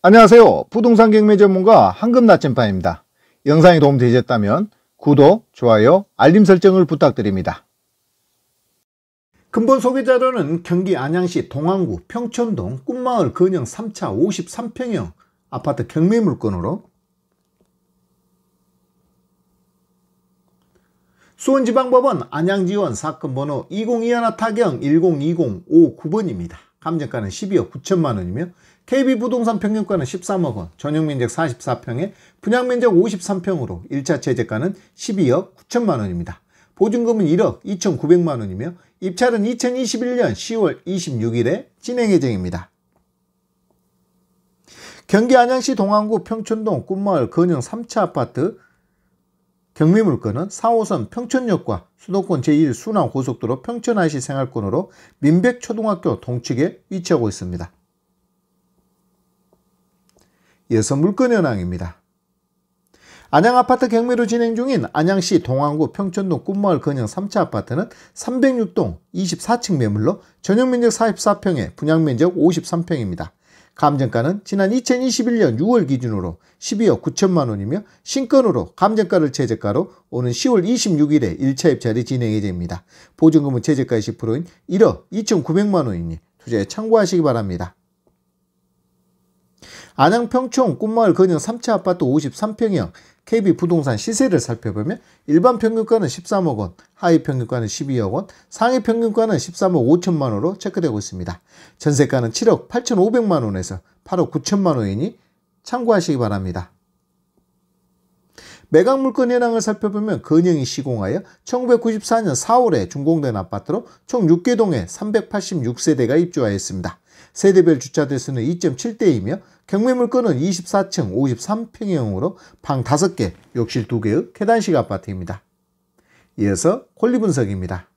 안녕하세요. 부동산 경매 전문가 황금나침반입니다. 영상이 도움되셨다면 구독, 좋아요, 알림 설정을 부탁드립니다. 근본 소개자료는 경기 안양시 동안구 평촌동 꿈마을 근영 3차 53평형 아파트 경매 물건으로 수원지방법원 안양지원 사건 번호 2021 타경 10209번입니다. 5 감정가는 12억 9천만 원이며 KB 부동산 평균가는 13억 원, 전용 면적 44평에 분양 면적 53평으로 1차 최저가는 12억 9천만 원입니다. 보증금은 1억 2,900만 원이며 입찰은 2021년 10월 26일에 진행 예정입니다. 경기 안양시 동안구 평촌동 꿈마을 근영 3차 아파트 경미물건은 4호선 평촌역과 수도권 제1순환고속도로 평천IC 생활권으로 민백초등학교 동측에 위치하고 있습니다. 이어서 물건 현황입니다. 안양아파트 경매로 진행 중인 안양시 동안구 평촌동 꿈마을 근영 3차 아파트는 306동 24층 매물로 전용면적 44평에 분양면적 53평입니다. 감정가는 지난 2021년 6월 기준으로 12억 9천만 원이며 신건으로 감정가를 최저가로 오는 10월 26일에 1차 입찰이 진행됩니다. 이 보증금은 최저가의 10%인 1억 2,900만 원이니 투자에 참고하시기 바랍니다. 안양 평촌 꿈마을 근영 3차 아파트 53평형 KB 부동산 시세를 살펴보면 일반 평균가는 13억 원, 하위 평균가는 12억 원, 상위 평균가는 13억 5천만 원으로 체크되고 있습니다. 전세가는 7억 8 5 0 0만 원에서 8억 9천만 원이니 참고하시기 바랍니다. 매각물건 현황을 살펴보면 근영이 시공하여 1994년 4월에 준공된 아파트로 총 6개동에 386세대가 입주하였습니다. 세대별 주차대수는 2.7대이며 경매물건은 24층 53평형으로 방 5개, 욕실 2개의 계단식 아파트입니다. 이어서 권리 분석입니다.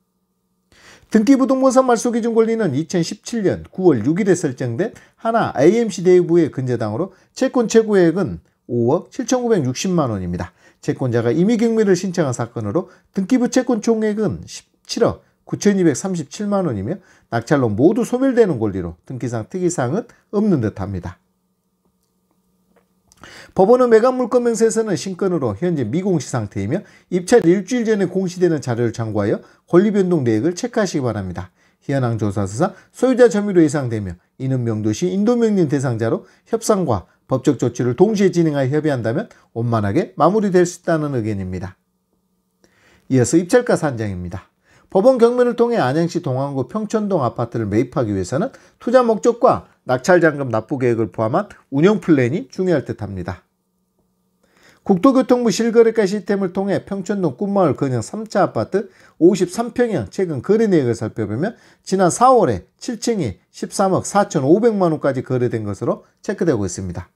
등기부동산사 말소기준 권리는 2017년 9월 6일에 설정된 하나 AMC 대부의 근저당으로 채권 최고액은 5억 7,960만원입니다. 채권자가 임의경매를 신청한 사건으로 등기부 채권 총액은 17억 9,237만 원이며 낙찰로 모두 소멸되는 권리로 등기상 특이사항은 없는 듯합니다. 법원은 매각 물건 명세서는 신건으로 현재 미공시 상태이며 입찰 일주일 전에 공시되는 자료를 참고하여 권리 변동 내역을 체크하시기 바랍니다. 희한항 조사서상 소유자 점유로 예상되며 이는 명도시 인도명령 대상자로 협상과 법적 조치를 동시에 진행하여 협의한다면 원만하게 마무리될 수 있다는 의견입니다. 이어서 입찰가 산정입니다. 법원 경매를 통해 안양시 동안구 평천동 아파트를 매입하기 위해서는 투자 목적과 낙찰잔금 납부 계획을 포함한 운영 플랜이 중요할 듯합니다. 국토교통부 실거래가 시스템을 통해 평촌동 꿈마을 근형 3차 아파트 53평형 최근 거래 내역을 살펴보면 지난 4월에 7층이 13억 4,500만원까지 거래된 것으로 체크되고 있습니다.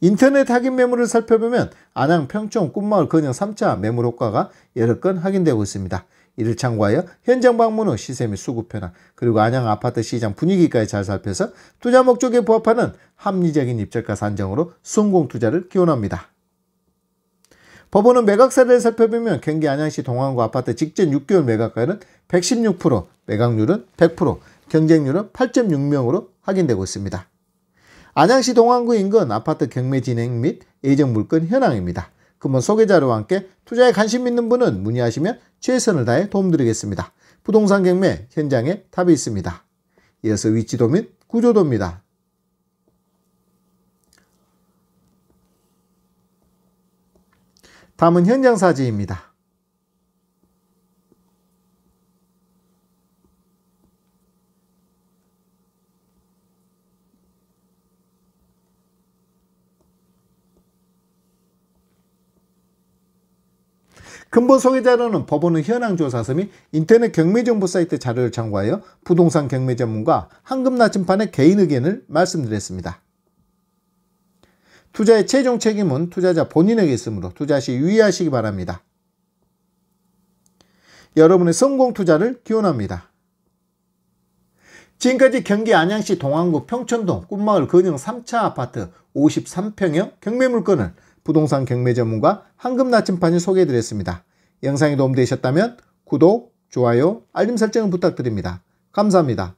인터넷 확인 매물을 살펴보면 안양 평촌 꿈마을 근형 3차 매물 효과가 여러 건 확인되고 있습니다. 이를 참고하여 현장 방문 후 시세 및 수급 변화 그리고 안양 아파트 시장 분위기까지 잘 살펴서 투자 목적에 부합하는 합리적인 입찰가 산정으로 성공 투자를 기원합니다. 법원은 매각 사례를 살펴보면 경기 안양시 동안구 아파트 직전 6개월 매각가율은 116%, 매각률은 100%, 경쟁률은 8.6명으로 확인되고 있습니다. 안양시 동안구 인근 아파트 경매 진행 및 예정 물건 현황입니다. 근본 소개자료와 함께 투자에 관심 있는 분은 문의하시면 최선을 다해 도움드리겠습니다. 부동산 경매 현장에 답이 있습니다. 이어서 위치도 및 구조도입니다. 다음은 현장 사진입니다. 근본 소개자료는 법원의 현황조사서 및 인터넷 경매정보 사이트 자료를 참고하여 부동산 경매 전문가 한금 나침판의 개인 의견을 말씀드렸습니다. 투자의 최종 책임은 투자자 본인에게 있으므로 투자 시 유의하시기 바랍니다. 여러분의 성공 투자를 기원합니다. 지금까지 경기 안양시 동안구 평천동 꿈마을 근영 3차 아파트 53평형 경매 물건을 부동산 경매 전문가 황금 나침판을 소개해드렸습니다. 영상이 도움되셨다면 구독, 좋아요, 알림 설정을 부탁드립니다. 감사합니다.